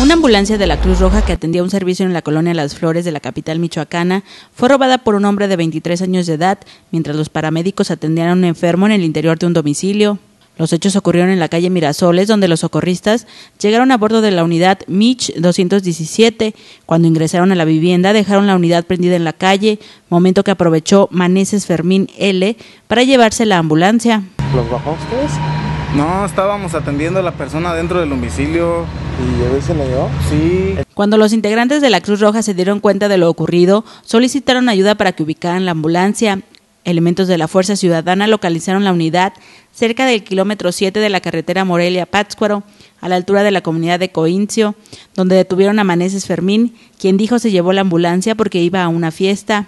Una ambulancia de la Cruz Roja que atendía un servicio en la colonia Las Flores de la capital michoacana fue robada por un hombre de 23 años de edad mientras los paramédicos atendían a un enfermo en el interior de un domicilio. Los hechos ocurrieron en la calle Mirasoles, donde los socorristas llegaron a bordo de la unidad Mich 217. Cuando ingresaron a la vivienda, dejaron la unidad prendida en la calle, momento que aprovechó Maneses Fermín L para llevarse la ambulancia. ¿Los no, estábamos atendiendo a la persona dentro del domicilio. ¿Y a veces le dio? Sí. Cuando los integrantes de la Cruz Roja se dieron cuenta de lo ocurrido, solicitaron ayuda para que ubicaran la ambulancia. Elementos de la Fuerza Ciudadana localizaron la unidad cerca del kilómetro 7 de la carretera Morelia-Pátzcuaro, a la altura de la comunidad de Coincio, donde detuvieron a Maneses Fermín, quien dijo se llevó la ambulancia porque iba a una fiesta.